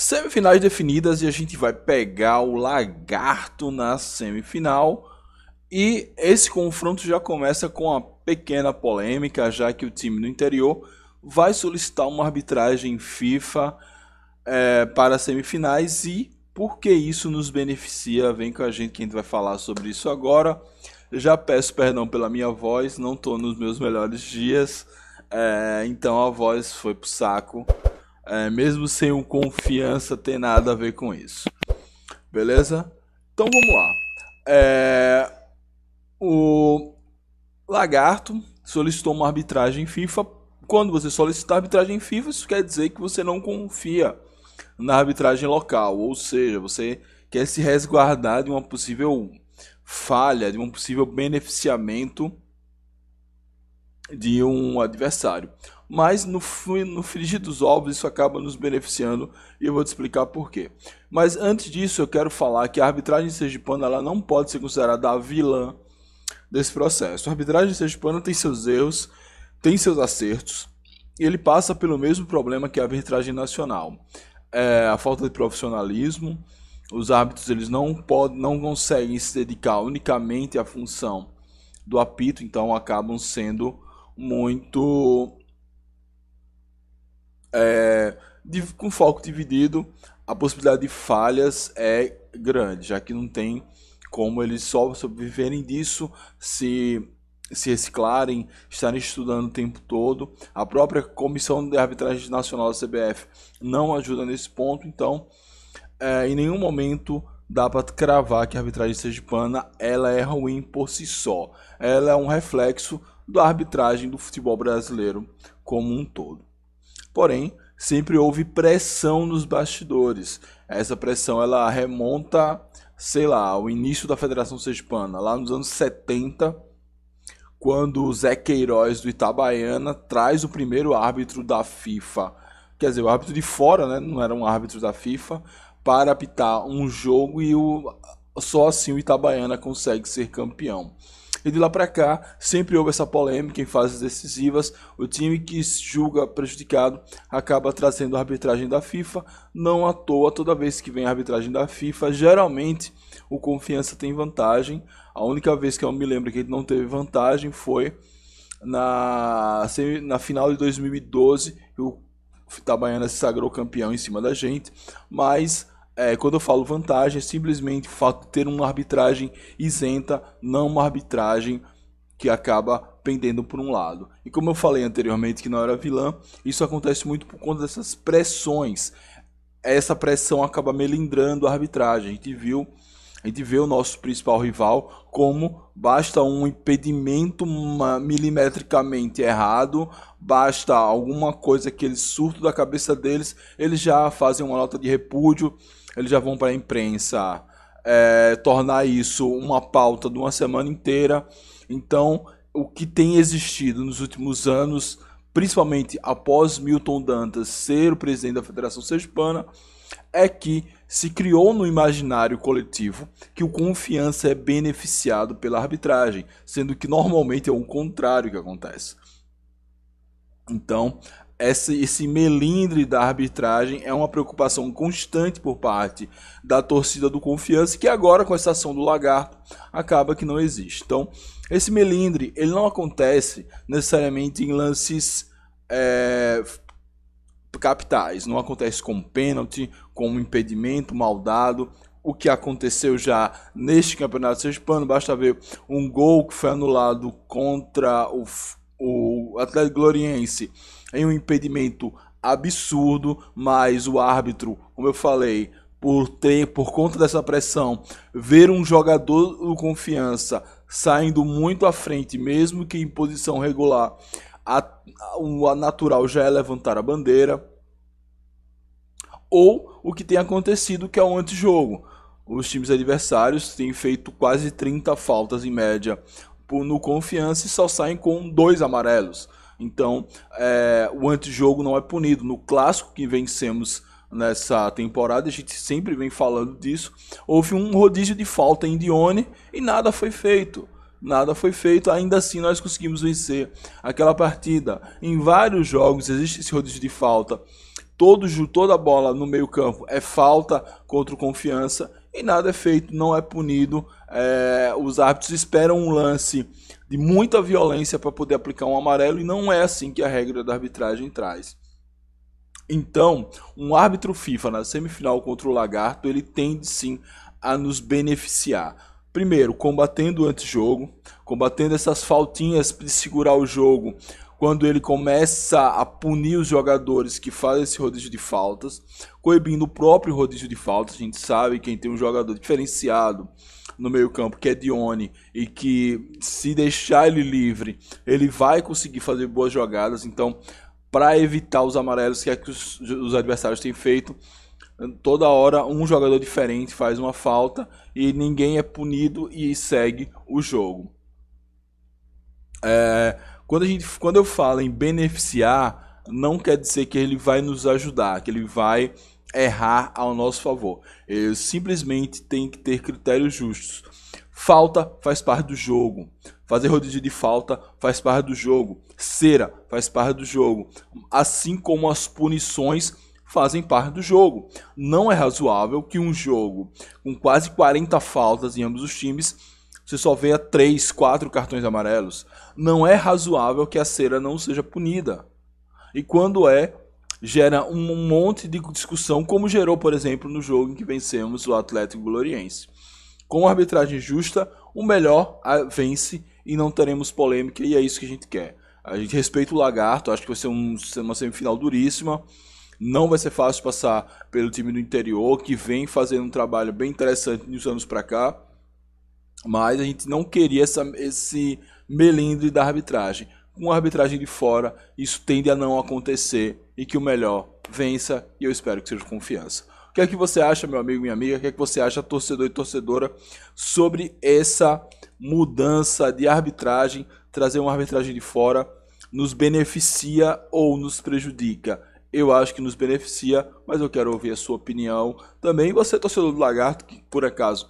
Semifinais definidas e a gente vai pegar o Lagarto na semifinal. E esse confronto já começa com uma pequena polêmica, já que o time do interior vai solicitar uma arbitragem FIFA é, para semifinais e por que isso nos beneficia? Vem com a gente que a gente vai falar sobre isso agora. Já peço perdão pela minha voz, não estou nos meus melhores dias, é, então a voz foi pro saco. É, mesmo sem o confiança tem nada a ver com isso. Beleza? Então vamos lá. É, o Lagarto solicitou uma arbitragem FIFA. Quando você solicita arbitragem FIFA, isso quer dizer que você não confia na arbitragem local, ou seja, você quer se resguardar de uma possível falha, de um possível beneficiamento de um adversário. Mas no, no frigir dos ovos isso acaba nos beneficiando e eu vou te explicar por quê. Mas antes disso eu quero falar que a arbitragem sergipana ela não pode ser considerada a vilã desse processo. A arbitragem sergipana tem seus erros, tem seus acertos e ele passa pelo mesmo problema que a arbitragem nacional. É a falta de profissionalismo, os árbitros eles não, podem, não conseguem se dedicar unicamente à função do apito, então acabam sendo muito é, de, com foco dividido, a possibilidade de falhas é grande, já que não tem como eles só sobreviverem disso se se reciclarem, estarem estudando o tempo todo. A própria Comissão de Arbitragem Nacional da CBF não ajuda nesse ponto, então é, em nenhum momento dá para cravar que a arbitragem pana ela é ruim por si só. Ela é um reflexo da arbitragem do futebol brasileiro como um todo. Porém, sempre houve pressão nos bastidores. Essa pressão ela remonta, sei lá, ao início da Federação Sespana, lá nos anos 70, quando o Zé Queiroz do Itabaiana traz o primeiro árbitro da FIFA, quer dizer, o árbitro de fora, né, não era um árbitro da FIFA, para apitar um jogo e o, só assim o Itabaiana consegue ser campeão. E de lá para cá, sempre houve essa polêmica em fases decisivas. O time que julga prejudicado acaba trazendo a arbitragem da FIFA. Não à toa, toda vez que vem a arbitragem da FIFA, geralmente o Confiança tem vantagem. A única vez que eu me lembro que ele não teve vantagem foi na, na final de 2012. O Itabaiana se sagrou campeão em cima da gente, mas é, quando eu falo vantagem, é simplesmente o fato de ter uma arbitragem isenta, não uma arbitragem que acaba pendendo por um lado. E como eu falei anteriormente que não era vilã, isso acontece muito por conta dessas pressões. Essa pressão acaba melindrando a arbitragem. A gente viu, a gente vê o nosso principal rival como basta um impedimento milimetricamente errado, basta alguma coisa que ele surto da cabeça deles, eles já fazem uma nota de repúdio, eles já vão para a imprensa é, tornar isso uma pauta de uma semana inteira. Então, o que tem existido nos últimos anos, principalmente após Milton Dantas ser o presidente da Federação Sespana, é que se criou no imaginário coletivo que o confiança é beneficiado pela arbitragem, sendo que normalmente é o contrário que acontece. Então, esse, esse melindre da arbitragem é uma preocupação constante por parte da torcida do Confiança, que agora com essa ação do Lagarto acaba que não existe. Então, esse melindre ele não acontece necessariamente em lances é, capitais, não acontece com pênalti, com um impedimento mal dado. O que aconteceu já neste campeonato hispano, basta ver um gol que foi anulado contra o o Atlético Gloriense em um impedimento absurdo, mas o árbitro, como eu falei, por ter por conta dessa pressão, ver um jogador do confiança saindo muito à frente, mesmo que em posição regular, a, a, a natural já é levantar a bandeira. Ou o que tem acontecido que é o antijogo. Os times adversários têm feito quase 30 faltas em média Tipo, no confiança e só saem com dois amarelos. Então, é, o antijogo não é punido. No clássico que vencemos nessa temporada, a gente sempre vem falando disso, houve um rodízio de falta em Dione e nada foi feito. Nada foi feito, ainda assim nós conseguimos vencer aquela partida. Em vários jogos existe esse rodízio de falta. Todo, toda a bola no meio-campo é falta contra o confiança e nada é feito, não é punido é, os árbitros esperam um lance de muita violência para poder aplicar um amarelo e não é assim que a regra da arbitragem traz. Então, um árbitro FIFA na semifinal contra o Lagarto, ele tende sim a nos beneficiar. Primeiro, combatendo o antijogo, combatendo essas faltinhas de segurar o jogo quando ele começa a punir os jogadores que fazem esse rodízio de faltas, coibindo o próprio rodízio de faltas. A gente sabe quem tem um jogador diferenciado no meio-campo, que é Dione, e que se deixar ele livre, ele vai conseguir fazer boas jogadas. Então, para evitar os amarelos, que é que os, os adversários têm feito, toda hora um jogador diferente faz uma falta e ninguém é punido e segue o jogo. É, quando, a gente, quando eu falo em beneficiar, não quer dizer que ele vai nos ajudar, que ele vai errar ao nosso favor. Ele simplesmente tem que ter critérios justos. Falta faz parte do jogo. Fazer rodízio de falta faz parte do jogo. Cera faz parte do jogo. Assim como as punições fazem parte do jogo. Não é razoável que um jogo com quase 40 faltas em ambos os times se só venha 3, 4 cartões amarelos, não é razoável que a cera não seja punida. E quando é, gera um monte de discussão, como gerou, por exemplo, no jogo em que vencemos o Atlético Gloriense. Com uma arbitragem justa, o melhor vence e não teremos polêmica, e é isso que a gente quer. A gente respeita o Lagarto, acho que vai ser um, uma semifinal duríssima. Não vai ser fácil passar pelo time do interior, que vem fazendo um trabalho bem interessante nos anos para cá. Mas a gente não queria essa, esse melindre da arbitragem. Com a arbitragem de fora, isso tende a não acontecer e que o melhor vença e eu espero que seja confiança. O que é que você acha, meu amigo, minha amiga? O que é que você acha, torcedor e torcedora, sobre essa mudança de arbitragem, trazer uma arbitragem de fora, nos beneficia ou nos prejudica? Eu acho que nos beneficia, mas eu quero ouvir a sua opinião. Também você, torcedor do Lagarto, que por acaso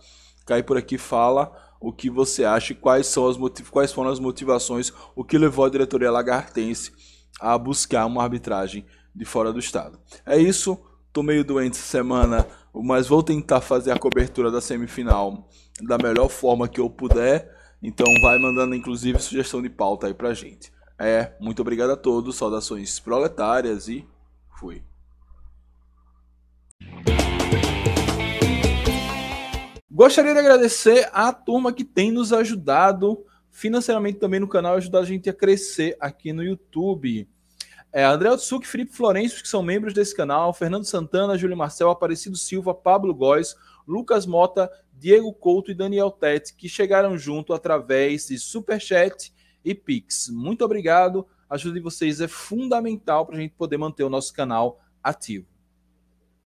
Cai por aqui, fala o que você acha e quais, são as quais foram as motivações, o que levou a diretoria lagartense a buscar uma arbitragem de fora do estado. É isso, tô meio doente essa semana, mas vou tentar fazer a cobertura da semifinal da melhor forma que eu puder. Então vai mandando inclusive sugestão de pauta aí pra gente. É, muito obrigado a todos, saudações proletárias e fui. Gostaria de agradecer à turma que tem nos ajudado financeiramente também no canal, ajudado a gente a crescer aqui no YouTube. É, André Otsuki, Felipe Florencio, que são membros desse canal, Fernando Santana, Júlio Marcel, Aparecido Silva, Pablo Góes, Lucas Mota, Diego Couto e Daniel Tete, que chegaram junto através de Superchat e Pix. Muito obrigado. A ajuda de vocês é fundamental para a gente poder manter o nosso canal ativo.